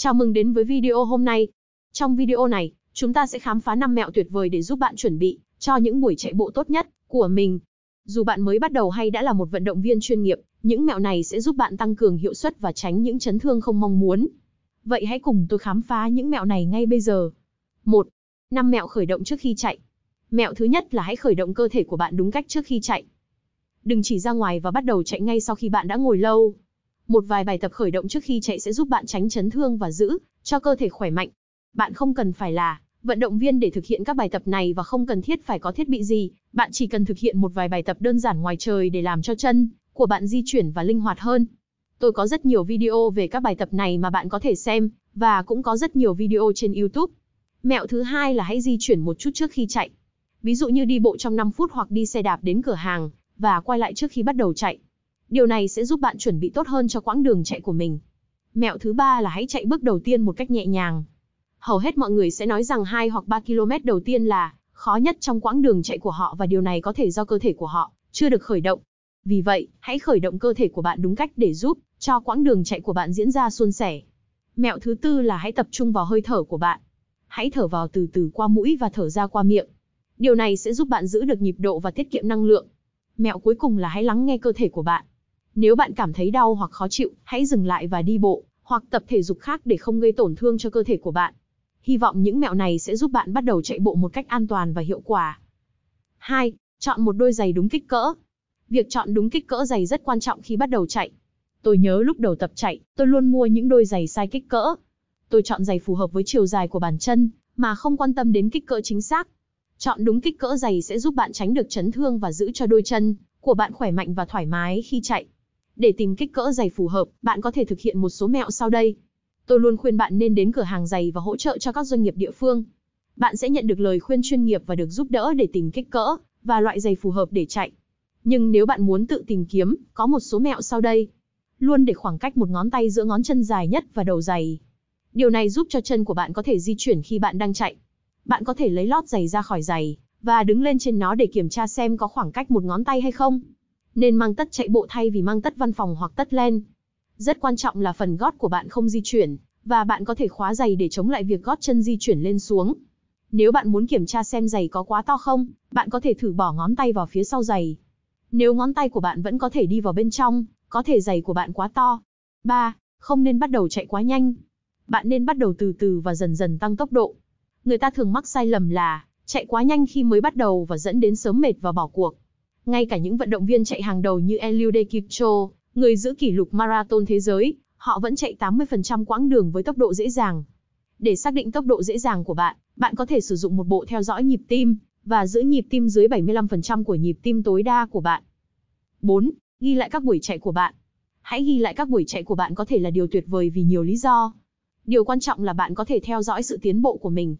Chào mừng đến với video hôm nay. Trong video này, chúng ta sẽ khám phá 5 mẹo tuyệt vời để giúp bạn chuẩn bị cho những buổi chạy bộ tốt nhất của mình. Dù bạn mới bắt đầu hay đã là một vận động viên chuyên nghiệp, những mẹo này sẽ giúp bạn tăng cường hiệu suất và tránh những chấn thương không mong muốn. Vậy hãy cùng tôi khám phá những mẹo này ngay bây giờ. 1. 5 mẹo khởi động trước khi chạy. Mẹo thứ nhất là hãy khởi động cơ thể của bạn đúng cách trước khi chạy. Đừng chỉ ra ngoài và bắt đầu chạy ngay sau khi bạn đã ngồi lâu, một vài bài tập khởi động trước khi chạy sẽ giúp bạn tránh chấn thương và giữ cho cơ thể khỏe mạnh. Bạn không cần phải là vận động viên để thực hiện các bài tập này và không cần thiết phải có thiết bị gì, bạn chỉ cần thực hiện một vài bài tập đơn giản ngoài trời để làm cho chân của bạn di chuyển và linh hoạt hơn. Tôi có rất nhiều video về các bài tập này mà bạn có thể xem và cũng có rất nhiều video trên YouTube. Mẹo thứ hai là hãy di chuyển một chút trước khi chạy. Ví dụ như đi bộ trong 5 phút hoặc đi xe đạp đến cửa hàng và quay lại trước khi bắt đầu chạy. Điều này sẽ giúp bạn chuẩn bị tốt hơn cho quãng đường chạy của mình. Mẹo thứ ba là hãy chạy bước đầu tiên một cách nhẹ nhàng. Hầu hết mọi người sẽ nói rằng 2 hoặc 3 km đầu tiên là khó nhất trong quãng đường chạy của họ và điều này có thể do cơ thể của họ chưa được khởi động. Vì vậy, hãy khởi động cơ thể của bạn đúng cách để giúp cho quãng đường chạy của bạn diễn ra suôn sẻ. Mẹo thứ tư là hãy tập trung vào hơi thở của bạn. Hãy thở vào từ từ qua mũi và thở ra qua miệng. Điều này sẽ giúp bạn giữ được nhịp độ và tiết kiệm năng lượng. Mẹo cuối cùng là hãy lắng nghe cơ thể của bạn. Nếu bạn cảm thấy đau hoặc khó chịu, hãy dừng lại và đi bộ, hoặc tập thể dục khác để không gây tổn thương cho cơ thể của bạn. Hy vọng những mẹo này sẽ giúp bạn bắt đầu chạy bộ một cách an toàn và hiệu quả. 2. Chọn một đôi giày đúng kích cỡ. Việc chọn đúng kích cỡ giày rất quan trọng khi bắt đầu chạy. Tôi nhớ lúc đầu tập chạy, tôi luôn mua những đôi giày sai kích cỡ. Tôi chọn giày phù hợp với chiều dài của bàn chân, mà không quan tâm đến kích cỡ chính xác. Chọn đúng kích cỡ giày sẽ giúp bạn tránh được chấn thương và giữ cho đôi chân của bạn khỏe mạnh và thoải mái khi chạy. Để tìm kích cỡ giày phù hợp, bạn có thể thực hiện một số mẹo sau đây. Tôi luôn khuyên bạn nên đến cửa hàng giày và hỗ trợ cho các doanh nghiệp địa phương. Bạn sẽ nhận được lời khuyên chuyên nghiệp và được giúp đỡ để tìm kích cỡ và loại giày phù hợp để chạy. Nhưng nếu bạn muốn tự tìm kiếm, có một số mẹo sau đây. Luôn để khoảng cách một ngón tay giữa ngón chân dài nhất và đầu giày. Điều này giúp cho chân của bạn có thể di chuyển khi bạn đang chạy. Bạn có thể lấy lót giày ra khỏi giày và đứng lên trên nó để kiểm tra xem có khoảng cách một ngón tay hay không nên mang tất chạy bộ thay vì mang tất văn phòng hoặc tất len. Rất quan trọng là phần gót của bạn không di chuyển, và bạn có thể khóa giày để chống lại việc gót chân di chuyển lên xuống. Nếu bạn muốn kiểm tra xem giày có quá to không, bạn có thể thử bỏ ngón tay vào phía sau giày. Nếu ngón tay của bạn vẫn có thể đi vào bên trong, có thể giày của bạn quá to. 3. Không nên bắt đầu chạy quá nhanh. Bạn nên bắt đầu từ từ và dần dần tăng tốc độ. Người ta thường mắc sai lầm là chạy quá nhanh khi mới bắt đầu và dẫn đến sớm mệt và bỏ cuộc. Ngay cả những vận động viên chạy hàng đầu như Eliud Kipchoge, người giữ kỷ lục marathon thế giới, họ vẫn chạy 80% quãng đường với tốc độ dễ dàng. Để xác định tốc độ dễ dàng của bạn, bạn có thể sử dụng một bộ theo dõi nhịp tim và giữ nhịp tim dưới 75% của nhịp tim tối đa của bạn. 4. Ghi lại các buổi chạy của bạn. Hãy ghi lại các buổi chạy của bạn có thể là điều tuyệt vời vì nhiều lý do. Điều quan trọng là bạn có thể theo dõi sự tiến bộ của mình.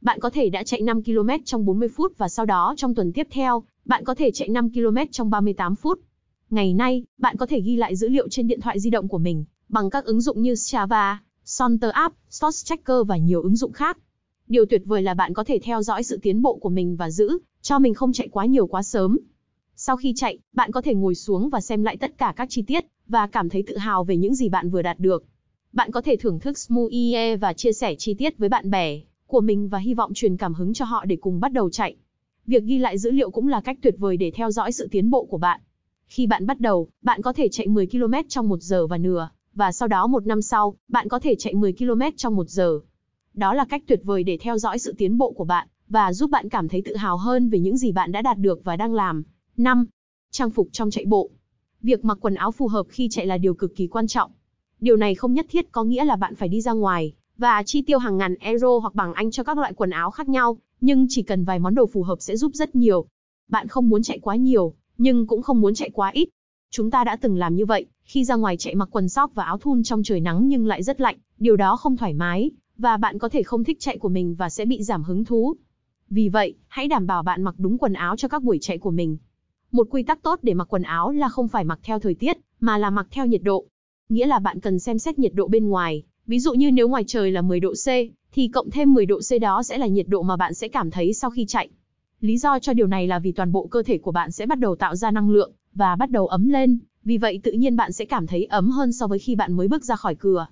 Bạn có thể đã chạy 5 km trong 40 phút và sau đó trong tuần tiếp theo, bạn có thể chạy 5 km trong 38 phút. Ngày nay, bạn có thể ghi lại dữ liệu trên điện thoại di động của mình bằng các ứng dụng như Strava, Sonter App, Source Tracker và nhiều ứng dụng khác. Điều tuyệt vời là bạn có thể theo dõi sự tiến bộ của mình và giữ cho mình không chạy quá nhiều quá sớm. Sau khi chạy, bạn có thể ngồi xuống và xem lại tất cả các chi tiết và cảm thấy tự hào về những gì bạn vừa đạt được. Bạn có thể thưởng thức smoothie và chia sẻ chi tiết với bạn bè của mình và hy vọng truyền cảm hứng cho họ để cùng bắt đầu chạy. Việc ghi lại dữ liệu cũng là cách tuyệt vời để theo dõi sự tiến bộ của bạn. Khi bạn bắt đầu, bạn có thể chạy 10 km trong 1 giờ và nửa, và sau đó một năm sau, bạn có thể chạy 10 km trong 1 giờ. Đó là cách tuyệt vời để theo dõi sự tiến bộ của bạn và giúp bạn cảm thấy tự hào hơn về những gì bạn đã đạt được và đang làm. 5. Trang phục trong chạy bộ. Việc mặc quần áo phù hợp khi chạy là điều cực kỳ quan trọng. Điều này không nhất thiết có nghĩa là bạn phải đi ra ngoài, và chi tiêu hàng ngàn euro hoặc bằng Anh cho các loại quần áo khác nhau, nhưng chỉ cần vài món đồ phù hợp sẽ giúp rất nhiều. Bạn không muốn chạy quá nhiều, nhưng cũng không muốn chạy quá ít. Chúng ta đã từng làm như vậy, khi ra ngoài chạy mặc quần sóc và áo thun trong trời nắng nhưng lại rất lạnh, điều đó không thoải mái, và bạn có thể không thích chạy của mình và sẽ bị giảm hứng thú. Vì vậy, hãy đảm bảo bạn mặc đúng quần áo cho các buổi chạy của mình. Một quy tắc tốt để mặc quần áo là không phải mặc theo thời tiết, mà là mặc theo nhiệt độ. Nghĩa là bạn cần xem xét nhiệt độ bên ngoài, Ví dụ như nếu ngoài trời là 10 độ C, thì cộng thêm 10 độ C đó sẽ là nhiệt độ mà bạn sẽ cảm thấy sau khi chạy. Lý do cho điều này là vì toàn bộ cơ thể của bạn sẽ bắt đầu tạo ra năng lượng và bắt đầu ấm lên, vì vậy tự nhiên bạn sẽ cảm thấy ấm hơn so với khi bạn mới bước ra khỏi cửa.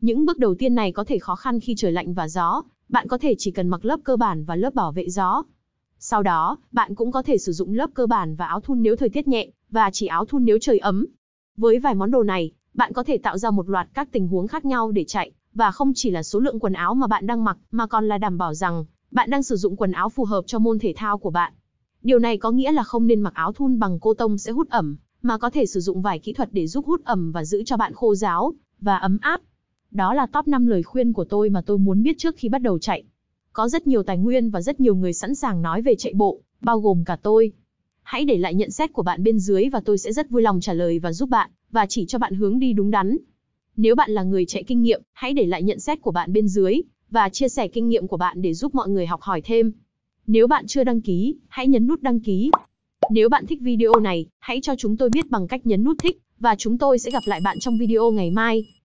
Những bước đầu tiên này có thể khó khăn khi trời lạnh và gió, bạn có thể chỉ cần mặc lớp cơ bản và lớp bảo vệ gió. Sau đó, bạn cũng có thể sử dụng lớp cơ bản và áo thun nếu thời tiết nhẹ, và chỉ áo thun nếu trời ấm. Với vài món đồ này, bạn có thể tạo ra một loạt các tình huống khác nhau để chạy, và không chỉ là số lượng quần áo mà bạn đang mặc, mà còn là đảm bảo rằng bạn đang sử dụng quần áo phù hợp cho môn thể thao của bạn. Điều này có nghĩa là không nên mặc áo thun bằng cô tông sẽ hút ẩm, mà có thể sử dụng vài kỹ thuật để giúp hút ẩm và giữ cho bạn khô ráo và ấm áp. Đó là top 5 lời khuyên của tôi mà tôi muốn biết trước khi bắt đầu chạy. Có rất nhiều tài nguyên và rất nhiều người sẵn sàng nói về chạy bộ, bao gồm cả tôi. Hãy để lại nhận xét của bạn bên dưới và tôi sẽ rất vui lòng trả lời và giúp bạn và chỉ cho bạn hướng đi đúng đắn. Nếu bạn là người chạy kinh nghiệm, hãy để lại nhận xét của bạn bên dưới và chia sẻ kinh nghiệm của bạn để giúp mọi người học hỏi thêm. Nếu bạn chưa đăng ký, hãy nhấn nút đăng ký. Nếu bạn thích video này, hãy cho chúng tôi biết bằng cách nhấn nút thích và chúng tôi sẽ gặp lại bạn trong video ngày mai.